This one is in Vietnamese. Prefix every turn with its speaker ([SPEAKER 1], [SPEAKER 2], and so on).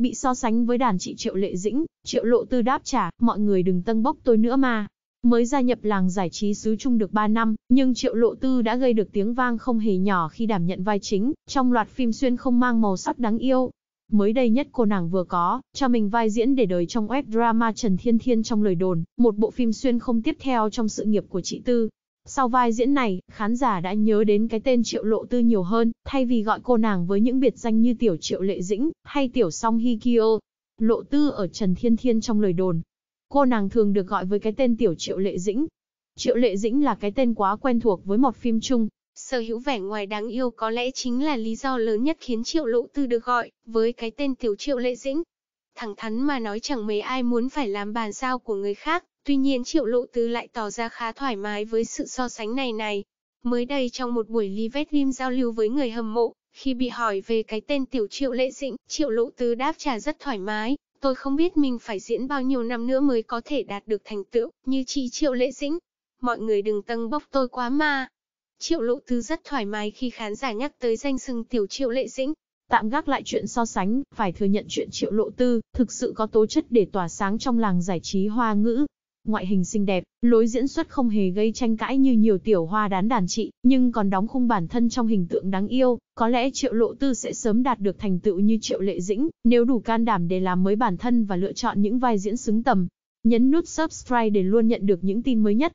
[SPEAKER 1] Bị so sánh với đàn chị Triệu Lệ Dĩnh, Triệu Lộ Tư đáp trả, mọi người đừng tân bốc tôi nữa mà. Mới gia nhập làng giải trí xứ Trung được 3 năm, nhưng Triệu Lộ Tư đã gây được tiếng vang không hề nhỏ khi đảm nhận vai chính, trong loạt phim xuyên không mang màu sắc đáng yêu. Mới đây nhất cô nàng vừa có, cho mình vai diễn để đời trong web drama Trần Thiên Thiên trong lời đồn, một bộ phim xuyên không tiếp theo trong sự nghiệp của chị Tư, sau vai diễn này, khán giả đã nhớ đến cái tên Triệu Lộ Tư nhiều hơn, thay vì gọi cô nàng với những biệt danh như Tiểu Triệu Lệ Dĩnh hay Tiểu Song Hikio. Lộ Tư ở Trần Thiên Thiên trong lời đồn. Cô nàng thường được gọi với cái tên Tiểu Triệu Lệ Dĩnh. Triệu Lệ Dĩnh là cái tên quá quen thuộc với một phim chung.
[SPEAKER 2] Sở hữu vẻ ngoài đáng yêu có lẽ chính là lý do lớn nhất khiến Triệu Lộ Tư được gọi với cái tên Tiểu Triệu Lệ Dĩnh. Thẳng thắn mà nói chẳng mấy ai muốn phải làm bàn giao của người khác, Tuy nhiên triệu lộ tứ lại tỏ ra khá thoải mái với sự so sánh này này. Mới đây trong một buổi livestream giao lưu với người hâm mộ, khi bị hỏi về cái tên tiểu triệu lệ dĩnh, triệu lộ tứ đáp trả rất thoải mái. Tôi không biết mình phải diễn bao nhiêu năm nữa mới có thể đạt được thành tựu như chị triệu lệ dĩnh. Mọi người đừng tâng bốc tôi quá mà. Triệu lộ tứ rất thoải mái khi khán giả nhắc tới danh sừng tiểu triệu lệ dĩnh. Tạm gác lại chuyện so sánh, phải thừa nhận
[SPEAKER 1] chuyện triệu lộ tư, thực sự có tố chất để tỏa sáng trong làng giải trí hoa ngữ, ngoại hình xinh đẹp, lối diễn xuất không hề gây tranh cãi như nhiều tiểu hoa đán đàn chị, nhưng còn đóng khung bản thân trong hình tượng đáng yêu, có lẽ Triệu Lộ Tư sẽ sớm đạt được thành tựu như Triệu Lệ Dĩnh, nếu đủ can đảm để làm mới bản thân và lựa chọn những vai diễn xứng tầm. Nhấn nút subscribe để luôn nhận được những tin mới nhất.